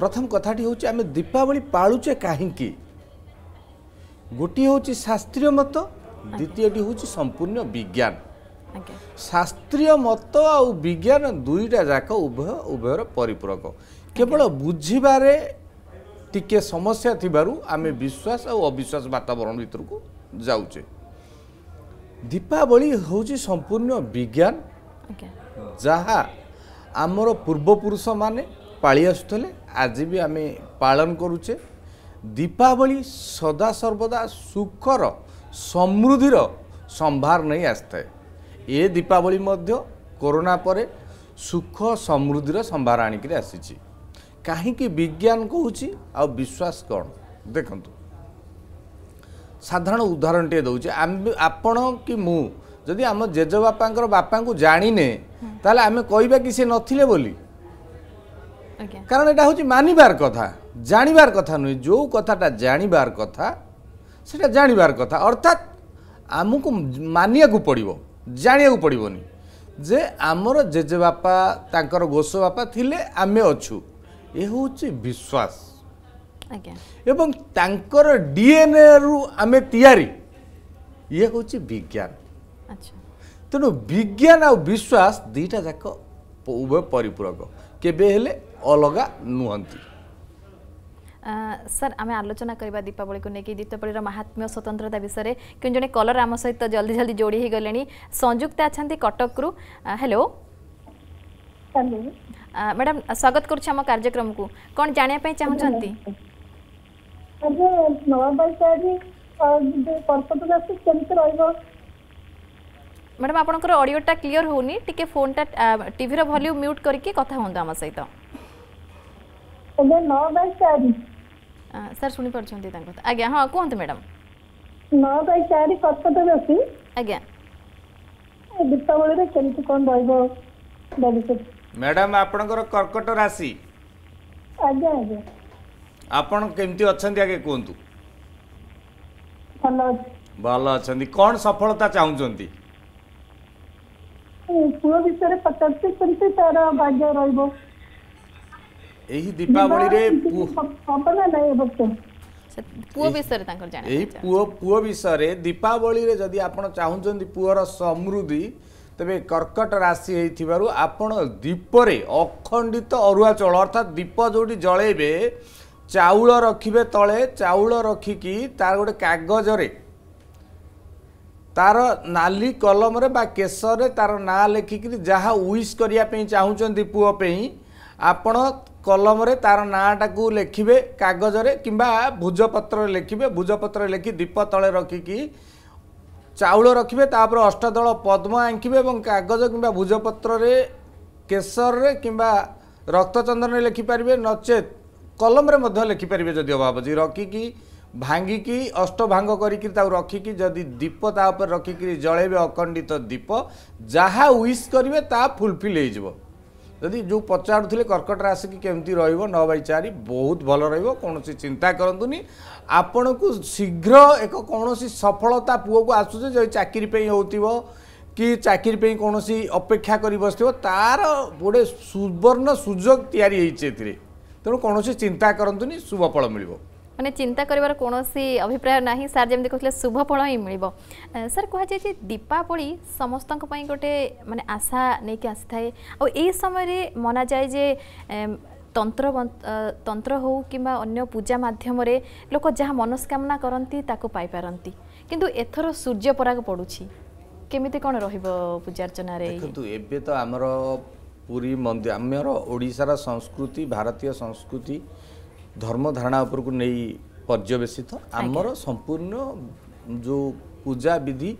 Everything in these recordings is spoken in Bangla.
ପ୍ରଥମ କଥାଟି ହେଉଛି ଆମେ ଦୀପାବଳି ପାଳୁଛେ କାହିଁକି ଗୋଟିଏ ହେଉଛି ଶାସ୍ତ୍ରୀୟ ମତ ଦ୍ୱିତୀୟଟି ହେଉଛି ସମ୍ପୂର୍ଣ୍ଣ ବିଜ୍ଞାନ ଶାସ୍ତ୍ରୀୟ ମତ ଆଉ ବିଜ୍ଞାନ ଦୁଇଟା ଯାକ ଉଭୟ ଉଭୟର ପରିପୂରକ କେବଳ ବୁଝିବାରେ ଟିକିଏ ସମସ୍ୟା ଥିବାରୁ ଆମେ ବିଶ୍ୱାସ ଆଉ ଅବିଶ୍ୱାସ ବାତାବରଣ ଭିତରକୁ ଯାଉଛେ ଦୀପାବଳି ହେଉଛି ସମ୍ପୂର୍ଣ୍ଣ ବିଜ୍ଞାନ ଯାହା ଆମର ପୂର୍ବପୁରୁଷମାନେ পাড়ি আসুলে আজি বি আমি পালন করুছে দীপাবলি সদা সর্বদা সুখর সমৃদ্ধির সম্ভার নেই আসিথায় এ দীপাবলি মধ্য করোনা পরে সুখ সমৃদ্ধির সম্ভার আনিকি আসিছি কাহিকি বিজ্ঞান কৌছি আউ বিশ্বাস কণ দেখুন সাধারণ উদাহরণটিয়ে দেছি আমি আপন কি মু যদি আম জেজেবাপাঙ্কর বাপাঙ্কু জাণিনে তাহলে আমি কইবা কি সে নথিলে বলি কারণ এটা হচ্ছে মানিবার কথা জাণিবার কথা নুহে যে কথাটা জাণিবার কথা সেটা জাণিবার কথা অর্থাৎ ଆମକୁ ମାନିବାକୁ ପଡ଼ିବ ଜାଣିବାକୁ ପଡ଼ିବନି ଯେ ଆମର ଜେଜେବାପା ତାଙ୍କର ଗୋସ ବାପା ଥିଲେ ଆମେ ଅଛୁ ଏ ହେଉଛି ବିଶ୍ୱାସ ଏବଂ ତାଙ୍କର ଡିଏନ୍ଏରୁ ଆମେ ତିଆରି ଇଏ ହେଉଛି ବିଜ୍ଞାନ ତେଣୁ ବିଜ୍ଞାନ ଆଉ ବିଶ୍ୱାସ ଦୁଇଟା ଯାକ ଉଭୟ ପରିପୂରକ କେବେ ହେଲେ ଅଲଗା ନୁହନ୍ତି ସାର୍ ଆମେ ଆଲୋଚନା କରିବା ଦୀପାବଳିକୁ ନେଇକି ଦୀପାବଳିର ମାହାତ୍ମ୍ୟ ସ୍ୱତନ୍ତ୍ରତା ବିଷୟରେ କିନ୍ତୁ ଜଣେ କଲର ଆମ ସହିତ ଜଲ୍ଦି ଜଲ୍ଦି ଯୋଡ଼ି ହୋଇଗଲେଣି ସଂଯୁକ୍ତା ଅଛନ୍ତି କଟକରୁ ହ୍ୟାଲୋ ମ୍ୟାଡ଼ାମ୍ ସ୍ୱାଗତ କରୁଛି ଆମ କାର୍ଯ୍ୟକ୍ରମକୁ କ'ଣ ଜାଣିବା ପାଇଁ ଚାହୁଁଛନ୍ତି ମ୍ୟାଡ଼ାମ୍ ଆପଣଙ୍କର ଅଡ଼ିଓଟା କ୍ଲିଅର୍ ହେଉନି ଟିକେ ଫୋନ୍ଟା ଟିଭିର ଭଲ୍ୟୁମ୍ ମ୍ୟୁଟ୍ କରିକି କଥା ହୁଅନ୍ତୁ ଆମ ସହିତ ଏବେ ନଅ ବାଇ ଚାରି ସାର୍ ଶୁଣିପାରୁଛନ୍ତି ତାଙ୍କ କଥା ଆଜ୍ଞା ହଁ କୁହନ୍ତୁ ମ୍ୟାଡ଼ାମ୍ ନଅ ବାଇ ଚାରି କଟକରେ ଅଛି ଆଜ୍ଞା ଦୀପାବଳିରେ କେମିତି କ'ଣ ରହିବ ଭବିଷ୍ୟତ ମ୍ୟାଡ଼ାମ୍ ଆପଣଙ୍କର କର୍କଟ ରାଶି ଆଜ୍ଞା ଆଜ୍ଞା ଆପଣ କେମିତି ଅଛନ୍ତି ଆଗେ କୁହନ୍ତୁ ଭଲ ଅଛି ଭଲ ଅଛନ୍ତି କ'ଣ ସଫଳତା ଚାହୁଁଛନ୍ତି ପୁଅ ବିଷୟରେ ପଚାରୁଛି କେମିତି ତାର ଭାଗ୍ୟ ରହିବ ଏହି ଦୀପାବଳିରେ ପୁଅ ଏହି ପୁଅ ପୁଅ ବିଷୟରେ ଦୀପାବଳିରେ ଯଦି ଆପଣ ଚାହୁଁଛନ୍ତି ପୁଅର ସମୃଦ୍ଧି ତେବେ କର୍କଟ ରାଶି ହେଇଥିବାରୁ ଆପଣ ଦୀପରେ ଅଖଣ୍ଡିତ ଅରୁଆ ଚାଉଳ ଅର୍ଥାତ୍ ଦୀପ ଯେଉଁଠି ଜଳେଇବେ ଚାଉଳ ରଖିବେ ତଳେ ଚାଉଳ ରଖିକି ତାର ଗୋଟେ କାଗଜରେ ତାର ନାଲି କଲମରେ ବା କେଶରେ ତାର ନାଁ ଲେଖିକିରି ଯାହା ୱିସ୍ କରିବା ପାଇଁ ଚାହୁଁଛନ୍ତି ପୁଅ ପାଇଁ ଆପଣ কলমরে তার নাঁটাকু লেখিবে কাগজরে কিংবা ভুজপত্রে লেখিবে ভুজপত্রে লেখি দীপ তলে রখিকি চাউল রকিবে তাপরে অষ্টদল পদ্ম আঁকিবে এবং কাগজ কিংবা ভুজপত্রে কেশরে কিংবা রক্তচন্দনে লেখিপারিবে নচে কলমরে মধ্যে লেখিপারিবে যদি অভাব আছে রখিকি ভাঙ্গিকি অষ্টভাঙ্গ করিকি তাকে রখিকি যদি দীপ তা উপরে রখিকি জলাইবে অখণ্ডিত দীপ যাহা উইশ করবে তা ফুলফিল হয়ে যাব ଯଦି ଯେଉଁ ପଚାରୁଥିଲେ କର୍କଟରେ ଆସିକି କେମିତି ରହିବ ନଅ ବାଇ ଚାରି ବହୁତ ଭଲ ରହିବ କୌଣସି ଚିନ୍ତା କରନ୍ତୁନି ଆପଣଙ୍କୁ ଶୀଘ୍ର ଏକ କୌଣସି ସଫଳତା ପୁଅକୁ ଆସୁଛି ଯଦି ଚାକିରି ପାଇଁ ହେଉଥିବ କି ଚାକିରି ପାଇଁ କୌଣସି ଅପେକ୍ଷା କରି ବସିଥିବ ତା'ର ଗୋଟେ ସୁବର୍ଣ୍ଣ ସୁଯୋଗ ତିଆରି ହେଇଛି ଏଥିରେ ତେଣୁ କୌଣସି ଚିନ୍ତା କରନ୍ତୁନି ଶୁଭଫଳ ମିଳିବ মানে চিন্তা করবার কোণী অভিপ্রায় না স্যার যেমি কে শুভ ফল হি মিলব স্যার কুহযাই যে দীপাবলি সমস্ত গোটে মানে আশা নিয়ে আসি থাকে এই সময় মনা যায় যে তন্ত্র তন্ত্র হোক কিংবা অন্য পূজা মাধ্যমে লোক যা মনস্কামনা করতে তাকে পাইপারতি কিন্তু এথর সূর্য পরাগ পড়ুছি কেমিতি কোণ রহব পূজার্চনার দেখুন এবে তো আমার পুরী মন্দির আমার ওড়িশার সংস্কৃতি ভারতীয় সংস্কৃতি ଧର୍ମ ଧାରଣା ଉପରକୁ ନେଇ ପର୍ଯ୍ୟବେସିତ ଆମର ସମ୍ପୂର୍ଣ୍ଣ ଯେଉଁ ପୂଜା ବିଧି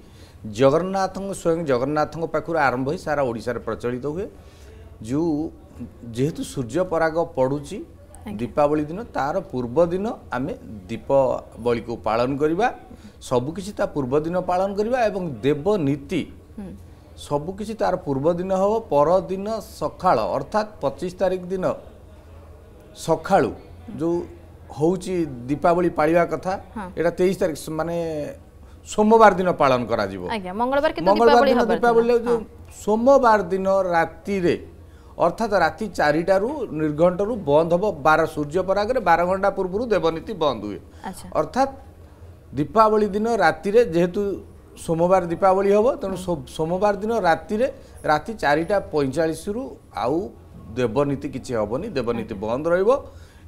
ଜଗନ୍ନାଥଙ୍କ ସ୍ୱୟଂ ଜଗନ୍ନାଥଙ୍କ ପାଖରୁ ଆରମ୍ଭ ହୋଇ ସାରା ଓଡ଼ିଶାରେ ପ୍ରଚଳିତ ହୁଏ ଯେଉଁ ଯେହେତୁ ସୂର୍ଯ୍ୟ ପରାଗ ପଡ଼ୁଛି ଦୀପାବଳି ଦିନ ତାର ପୂର୍ବଦିନ ଆମେ ଦୀପବଳିକୁ ପାଳନ କରିବା ସବୁକିଛି ତା ପୂର୍ବଦିନ ପାଳନ କରିବା ଏବଂ ଦେବନୀତି ସବୁକିଛି ତାର ପୂର୍ବଦିନ ହେବ ପରଦିନ ସକାଳ ଅର୍ଥାତ୍ ପଚିଶ ତାରିଖ ଦିନ ସକାଳୁ जो ହେଉଛି ଦୀପାବଳି ପାଳିବା କଥା ଏଇଟା ତେଇଶ ତାରିଖ ମାନେ ସୋମବାର ଦିନ ପାଳନ କରାଯିବ ମଙ୍ଗଳବାର ଦିନ ଦୀପାବଳି ସୋମବାର ଦିନ ରାତିରେ ଅର୍ଥାତ୍ ରାତି ଚାରିଟାରୁ ନିର୍ଘଣ୍ଟରୁ ବନ୍ଦ ହେବ ବାର ସୂର୍ଯ୍ୟପରାଗରେ ବାର ଘଣ୍ଟା ପୂର୍ବରୁ ଦେବନୀତି ବନ୍ଦ ହୁଏ ଅର୍ଥାତ୍ ଦୀପାବଳି ଦିନ ରାତିରେ ଯେହେତୁ ସୋମବାର ଦୀପାବଳି ହେବ ତେଣୁ ସୋମବାର ଦିନ ରାତିରେ ରାତି ଚାରିଟା ପଇଁଚାଳିଶରୁ ଆଉ ଦେବନୀତି କିଛି ହେବନି ଦେବନୀତି ବନ୍ଦ ରହିବ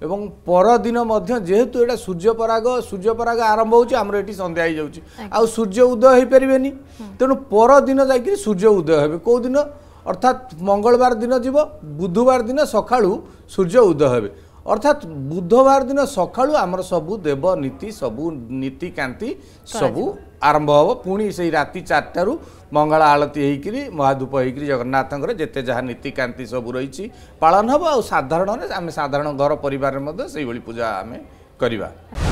ଏବଂ ପରଦିନ ମଧ୍ୟ ଯେହେତୁ ଏଇଟା ସୂର୍ଯ୍ୟପରାଗ ସୂର୍ଯ୍ୟପରାଗ ଆରମ୍ଭ ହେଉଛି ଆମର ଏଠି ସନ୍ଧ୍ୟା ହେଇଯାଉଛି ଆଉ ସୂର୍ଯ୍ୟ ଉଦୟ ହେଇପାରିବେନି ତେଣୁ ପରଦିନ ଯାଇକିରି ସୂର୍ଯ୍ୟ ଉଦୟ ହେବେ କେଉଁଦିନ ଅର୍ଥାତ୍ ମଙ୍ଗଳବାର ଦିନ ଯିବ ବୁଧବାର ଦିନ ସକାଳୁ ସୂର୍ଯ୍ୟ ଉଦୟ ହେବେ ଅର୍ଥାତ୍ ବୁଧବାର ଦିନ ସକାଳୁ ଆମର ସବୁ ଦେବ ନୀତି ସବୁ ନୀତିକାନ୍ତି ସବୁ ଆରମ୍ଭ ହେବ ପୁଣି ସେଇ ରାତି ଚାରିଟାରୁ ମଙ୍ଗଳ ଆଳତୀ ହେଇକିରି ମହାଧୂପ ହେଇକିରି ଜଗନ୍ନାଥଙ୍କର ଯେତେ ଯାହା ନୀତିକାନ୍ତି ସବୁ ରହିଛି ପାଳନ ହେବ ଆଉ ସାଧାରଣରେ ଆମେ ସାଧାରଣ ଘର ପରିବାରରେ ମଧ୍ୟ ସେଇଭଳି ପୂଜା ଆମେ କରିବା